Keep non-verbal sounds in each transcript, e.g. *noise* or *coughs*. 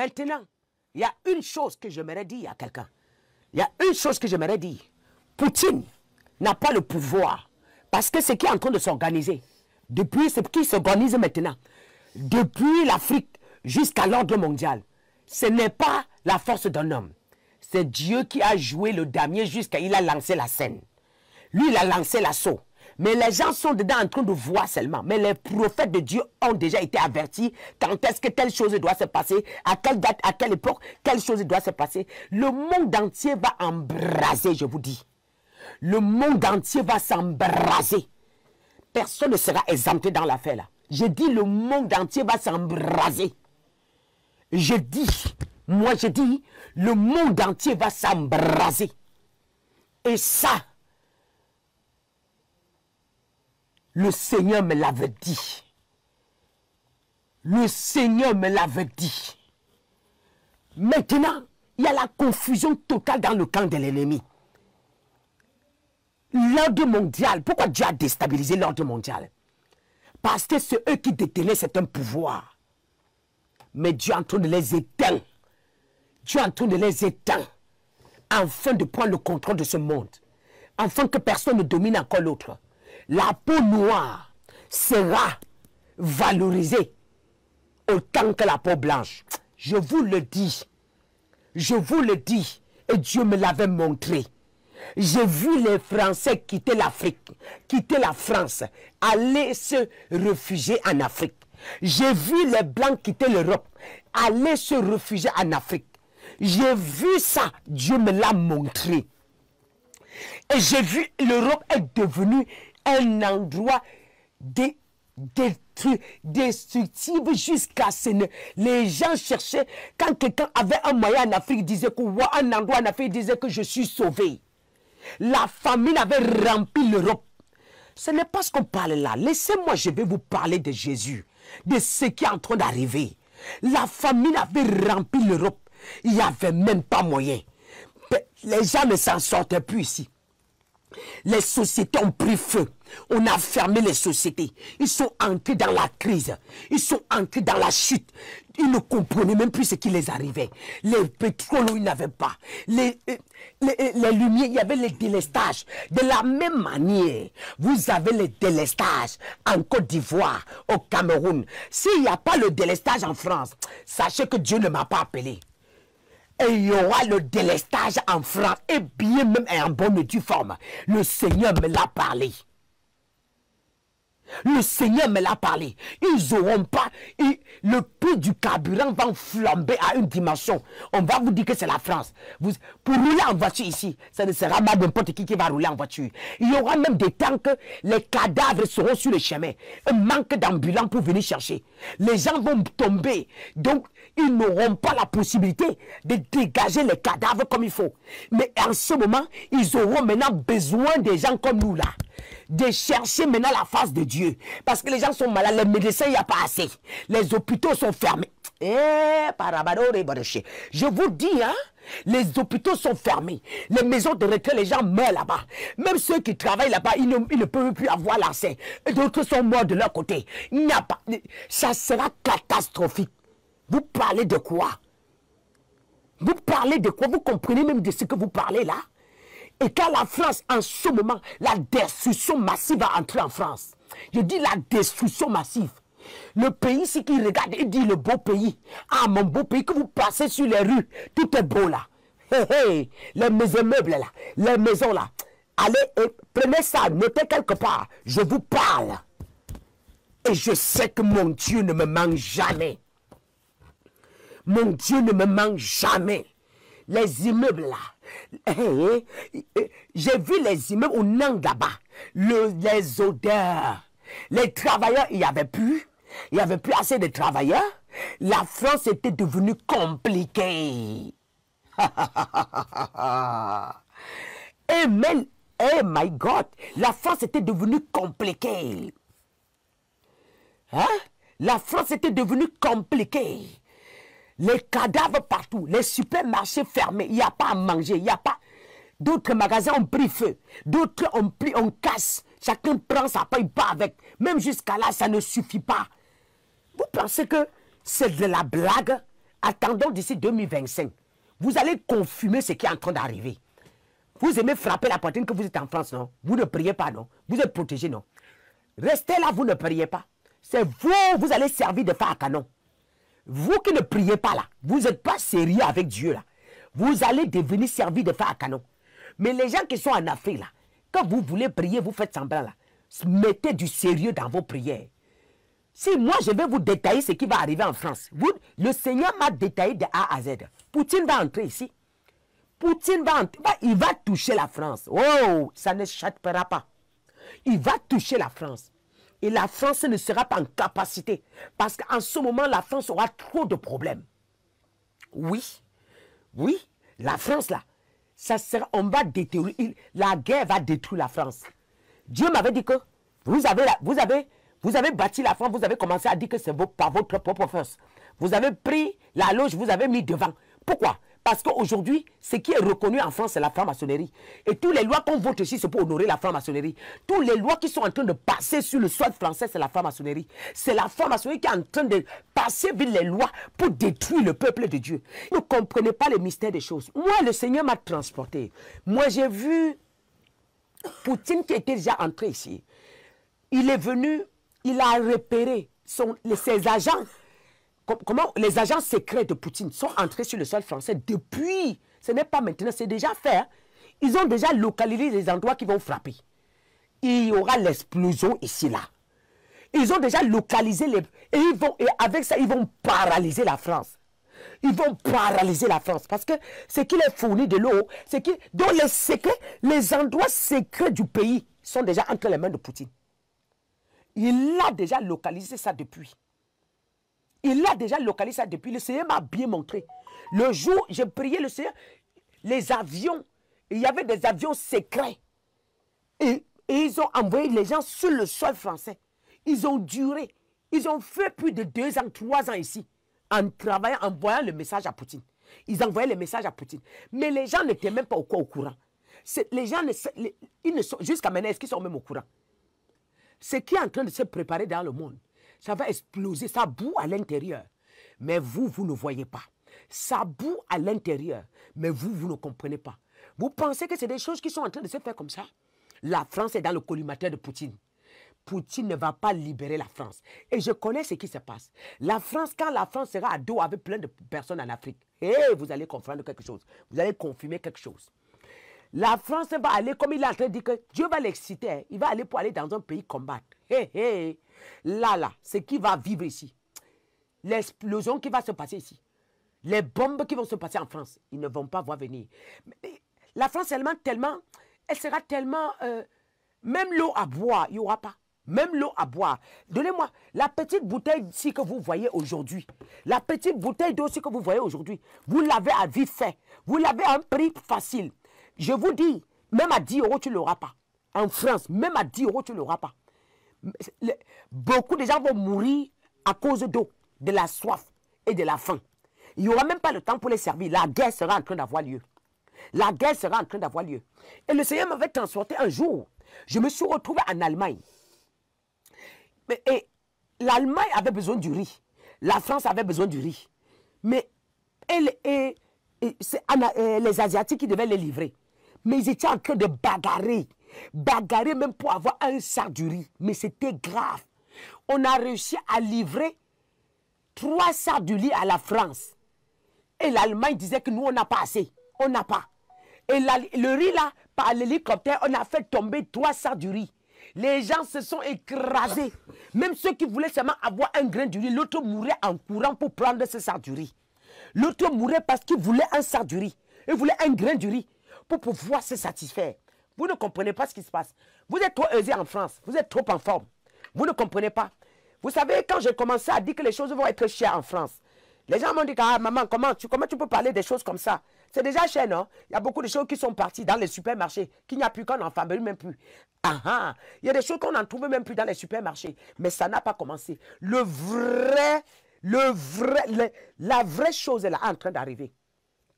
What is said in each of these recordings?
Maintenant, il y a une chose que j'aimerais dire à quelqu'un. Il y a une chose que j'aimerais dire. Poutine n'a pas le pouvoir. Parce que ce qui est en train de s'organiser, depuis ce qui s'organise maintenant, depuis l'Afrique jusqu'à l'ordre mondial, ce n'est pas la force d'un homme. C'est Dieu qui a joué le damier jusqu'à il a lancé la scène. Lui, il a lancé l'assaut. Mais les gens sont dedans en train de voir seulement. Mais les prophètes de Dieu ont déjà été avertis quand est-ce que telle chose doit se passer, à quelle date, à quelle époque, quelle chose doit se passer. Le monde entier va embraser, je vous dis. Le monde entier va s'embraser. Personne ne sera exempté dans l'affaire là. Je dis le monde entier va s'embraser. Je dis, moi je dis, le monde entier va s'embraser. Et ça, Le Seigneur me l'avait dit. Le Seigneur me l'avait dit. Maintenant, il y a la confusion totale dans le camp de l'ennemi. L'ordre mondial, pourquoi Dieu a déstabilisé l'ordre mondial Parce que c'est eux qui détenaient un pouvoir Mais Dieu est en train de les éteindre. Dieu est en train de les éteindre. Afin de prendre le contrôle de ce monde. Afin que personne ne domine encore l'autre la peau noire sera valorisée autant que la peau blanche. Je vous le dis. Je vous le dis. Et Dieu me l'avait montré. J'ai vu les Français quitter l'Afrique, quitter la France, aller se réfugier en Afrique. J'ai vu les Blancs quitter l'Europe, aller se réfugier en Afrique. J'ai vu ça, Dieu me l'a montré. Et j'ai vu l'Europe est devenue un endroit destructif jusqu'à ce que Les gens cherchaient, quand quelqu'un avait un moyen en Afrique, disait que, un endroit en Afrique, disait que je suis sauvé. La famine avait rempli l'Europe. Ce n'est pas ce qu'on parle là. Laissez-moi, je vais vous parler de Jésus, de ce qui est en train d'arriver. La famine avait rempli l'Europe. Il n'y avait même pas moyen. Les gens ne s'en sortaient plus ici. Les sociétés ont pris feu. On a fermé les sociétés. Ils sont entrés dans la crise. Ils sont entrés dans la chute. Ils ne comprenaient même plus ce qui les arrivait. Les pétroles, ils n'avaient pas. Les, euh, euh, les, lumières, il y avait les délestages. De la même manière, vous avez les délestages en Côte d'Ivoire, au Cameroun. S'il n'y a pas le délestage en France, sachez que Dieu ne m'a pas appelé et il y aura le délestage en France et bien même en bonne et due forme. Le Seigneur me l'a parlé. Le Seigneur me l'a parlé. Ils auront pas. le prix du carburant va flamber à une dimension. On va vous dire que c'est la France. Vous, pour rouler en voiture ici, ça ne sera pas n'importe qui qui va rouler en voiture. Il y aura même des temps que les cadavres seront sur le chemin. Un manque d'ambulants pour venir chercher. Les gens vont tomber. Donc, ils n'auront pas la possibilité de dégager les cadavres comme il faut. Mais en ce moment, ils auront maintenant besoin des gens comme nous là de chercher maintenant la face de Dieu. Parce que les gens sont malades, les médecins, il n'y a pas assez. Les hôpitaux sont fermés. Eh, Je vous dis, hein, les hôpitaux sont fermés. Les maisons de retraite, les gens meurent là-bas. Même ceux qui travaillent là-bas, ils, ne, peuvent plus avoir l'accès. D'autres sont morts de leur côté. Il n'y a pas. Ça sera catastrophique. Vous parlez de quoi Vous parlez de quoi Vous comprenez même de ce que vous parlez là et qu'à la France, en ce moment, la destruction massive va entrer en France. Je dis la destruction massive. Le pays, ce qu'il regarde, il dit le beau pays. Ah, mon beau pays, que vous passez sur les rues, tout est beau là. Hey, hey, les maisons meubles là, les maisons là. Allez, euh, prenez ça, mettez quelque part. Je vous parle. Et je sais que mon Dieu ne me manque jamais. Mon Dieu ne me manque jamais. Les immeubles là, eh, eh, eh, j'ai vu les immeubles au Nangaba, là-bas. les odeurs. Les travailleurs, il n'y avait plus. Il n'y avait plus assez de travailleurs. La France était devenue compliquée. *laughs* Eh, my God. La France était devenue compliquée. Hein? La France était devenue compliquée les cadavres partout, les supermarchés fermés, il n'y a pas à manger, il n'y a pas... D'autres magasins ont pris feu, d'autres ont pris, on casse, chacun prend sa paille, pas avec. Même jusqu'à là, ça ne suffit pas. Vous pensez que c'est de la blague Attendons d'ici 2025. Vous allez confirmer ce qui est en train d'arriver. Vous aimez frapper la poitrine que vous êtes en France, non Vous ne priez pas, non Vous êtes protégé, non Restez là, vous ne priez pas. C'est vous, vous allez servir de phare à canon. Vous qui ne priez pas là, vous n'êtes pas sérieux avec Dieu là. Vous allez devenir servi de faire à canon. Mais les gens qui sont en Afrique là, quand vous voulez prier, vous faites semblant là. Mettez du sérieux dans vos prières. Si moi je vais vous détailler ce qui va arriver en France, le Seigneur m'a détaillé de A à Z. Poutine va entrer ici. Poutine va entrer. Il va toucher la France. Oh, ça ne chatera pas. Il va toucher la France. Et la France ne sera pas en capacité. Parce qu'en ce moment, la France aura trop de problèmes. Oui, oui, la France là, ça sera, on va détruire, la guerre va détruire la France. Dieu m'avait dit que vous avez, vous, avez, vous avez bâti la France, vous avez commencé à dire que c'est par votre propre force. Vous avez pris la loge, vous avez mis devant. Pourquoi parce qu'aujourd'hui, ce qui est reconnu en France, c'est la franc-maçonnerie. Et toutes les lois qu'on vote ici, c'est pour honorer la franc-maçonnerie. Toutes les lois qui sont en train de passer sur le sol français, c'est la franc-maçonnerie. C'est la franc-maçonnerie qui est en train de passer via les lois pour détruire le peuple de Dieu. Vous ne comprenez pas le mystère des choses. Moi, le Seigneur m'a transporté. Moi, j'ai vu Poutine qui était déjà entré ici. Il est venu, il a repéré son, ses agents comment les agents secrets de Poutine sont entrés sur le sol français depuis. Ce n'est pas maintenant, c'est déjà fait. Hein. Ils ont déjà localisé les endroits qui vont frapper. Il y aura l'explosion ici, là. Ils ont déjà localisé les... Et, ils vont, et avec ça, ils vont paralyser la France. Ils vont paralyser la France parce que ce qui les fournit de l'eau, c'est qui... dans les secrets, les endroits secrets du pays sont déjà entre les mains de Poutine. Il a déjà localisé ça depuis. Il a déjà localisé ça depuis. Le Seigneur m'a bien montré. Le jour, j'ai prié le Seigneur, les avions, il y avait des avions secrets. Et, ils ont envoyé les gens sur le sol français. Ils ont duré. Ils ont fait plus de deux ans, trois ans ici, en travaillant, en voyant le message à Poutine. Ils envoyaient le message à Poutine. Mais les gens n'étaient même pas au, au courant. Les gens, ne, ils ne sont, jusqu'à maintenant, est-ce qu'ils sont même au courant? Ce qui est en train de se préparer dans le monde, ça va exploser, ça boue à l'intérieur. Mais vous, vous ne voyez pas. Ça boue à l'intérieur, mais vous, vous ne comprenez pas. Vous pensez que c'est des choses qui sont en train de se faire comme ça La France est dans le collimateur de Poutine. Poutine ne va pas libérer la France. Et je connais ce qui se passe. La France, quand la France sera à dos avec plein de personnes en Afrique, vous allez comprendre quelque chose. Vous allez confirmer quelque chose. La France va aller, comme il a en train que Dieu va l'exciter. Hein. Il va aller pour aller dans un pays combattre hey, hey, là, là, ce qui va vivre ici, l'explosion qui va se passer ici, les bombes qui vont se passer en France, ils ne vont pas voir venir. la France, elle, tellement, elle sera tellement... Euh, même l'eau à boire, il n'y aura pas. Même l'eau à boire. Donnez-moi la petite bouteille ici que vous voyez aujourd'hui. La petite bouteille d'eau que vous voyez aujourd'hui. Vous l'avez à vie fait. Vous l'avez à un prix facile. Je vous dis, même à 10 euros, tu ne l'auras pas. En France, même à 10 euros, tu ne l'auras pas beaucoup de gens vont mourir à cause d'eau, de la soif et de la faim. Il n'y aura même pas le temps pour les servir. La guerre sera en train d'avoir lieu. La guerre sera en train d'avoir lieu. Et le Seigneur m'avait transporté un jour. Je me suis retrouvé en Allemagne. Et l'Allemagne avait besoin du riz. La France avait besoin du riz. Mais elle, ah, les Asiatiques qui devaient les livrer. Mais ils étaient en train de bagarrer bagarrer même pour avoir un sac de riz. Mais c'était grave. On a réussi à livrer trois sacs de riz à la France. Et l'Allemagne disait que nous, on n'a pas assez. On n'a pas. Et le riz, là, par l'hélicoptère, on a fait tomber trois sacs de riz. Les gens se sont écrasés. Même ceux qui voulaient seulement avoir un grain de riz, l'autre mourait en courant pour prendre ce sac de riz. L'autre mourait parce qu'il voulait un sac de riz. Il voulait un grain de riz pour pouvoir se satisfaire. Vous ne comprenez pas ce qui se passe. Vous êtes trop aisé en France. Vous êtes trop en forme. Vous ne comprenez pas. Vous savez, quand j'ai commencé à dire que les choses vont être chères en France, les gens m'ont dit Ah, maman, comment tu, comment tu peux parler des choses comme ça C'est déjà cher, non Il y a beaucoup de choses qui sont parties dans les supermarchés, qu'il n'y a plus, qu'on n'en fabrique même plus. Ah ah Il y a des choses qu'on n'en trouve même plus dans les supermarchés. Mais ça n'a pas commencé. Le vrai, le vrai, la vraie chose est là en train d'arriver.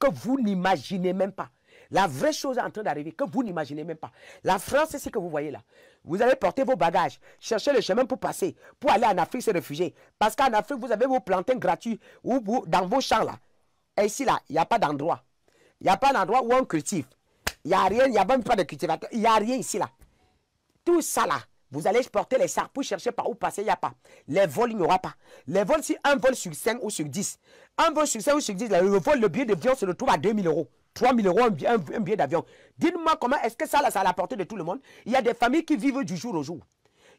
Que vous n'imaginez même pas. La vraie chose est en train d'arriver que vous n'imaginez même pas. La France, c'est ce que vous voyez là. Vous allez porter vos bagages, chercher le chemin pour passer, pour aller en Afrique se réfugier. Parce qu'en Afrique, vous avez vos plantains gratuits ou dans vos champs là. Et ici là, il n'y a pas d'endroit. Il n'y a pas d'endroit où on cultive. Il n'y a rien, il n'y a même pas de cultivateur. Il n'y a rien ici là. Tout ça là, vous allez porter les pour chercher par où passer, il n'y a pas. Les vols, il n'y aura pas. Les vols, si un vol sur 5 ou sur 10, un vol sur 5 ou sur 10, le vol, le billet d'avion se retrouve à 2 000 euros. 3 000 euros un billet, d'avion. Dites-moi comment est-ce que ça, là, ça la portée de tout le monde. Il y a des familles qui vivent du jour au jour.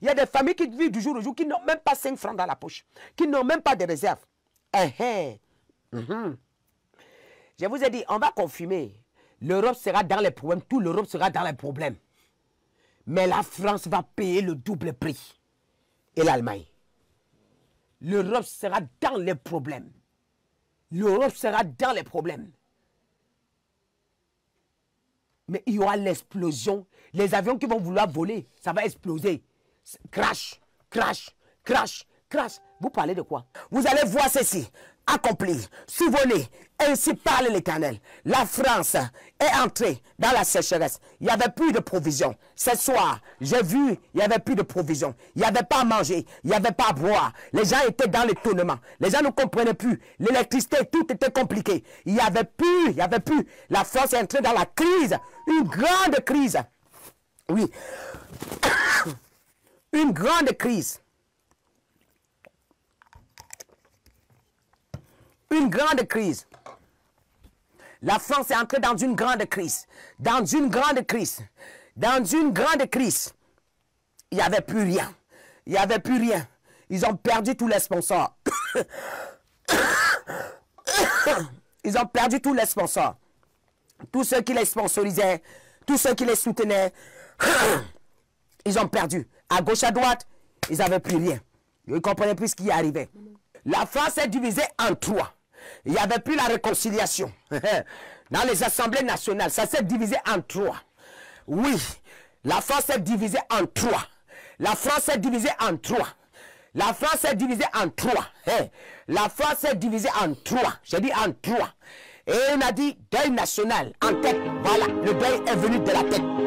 Il y a des familles qui vivent du jour au jour, qui n'ont même pas 5 francs dans la poche, qui n'ont même pas de réserve. Eh, eh. Mhm. Je vous ai dit, on va confirmer. L'Europe sera dans les problèmes, tout l'Europe sera dans les problèmes. Mais la France va payer le double prix. Et l'Allemagne. L'Europe sera dans les problèmes. L'Europe sera dans les problèmes. Mais il y aura l'explosion. Les avions qui vont vouloir voler, ça va exploser. Crash, crash, crash, crash. Vous parlez de quoi Vous allez voir ceci accompli. Souvenez, ainsi parle l'Éternel. La France est entrée dans la sécheresse. Il n'y avait plus de provisions. Ce soir, j'ai vu, il n'y avait plus de provisions. Il n'y avait pas à manger, il n'y avait pas à boire. Les gens étaient dans l'étonnement. Les gens ne comprenaient plus. L'électricité, tout était compliqué. Il n'y avait plus, il n'y avait plus. La France est entrée dans la crise, une grande crise. Oui. *coughs* une grande crise. une grande crise. La France est entrée dans une grande crise. Dans une grande crise. Dans une grande crise. Il n'y avait plus rien. Il n'y avait plus rien. Ils ont perdu tous les sponsors. *coughs* Ils ont perdu tous les sponsors. Tous ceux qui les sponsorisaient, tous ceux qui les soutenaient, *coughs* ils ont perdu. À gauche, à droite, ils n'avaient plus rien. Ils ne comprenaient plus ce qui arrivait. La France est divisée en trois. Il n'y avait plus la réconciliation. *laughs* Dans les assemblées nationales, ça s'est divisé en trois. Oui, la France s'est divisée en trois. La France est divisée en trois. La France est divisée en trois. Hein? la France est divisée en trois. J'ai dit en trois. Et on a dit deuil national en tête. Voilà, le deuil est venu de la tête.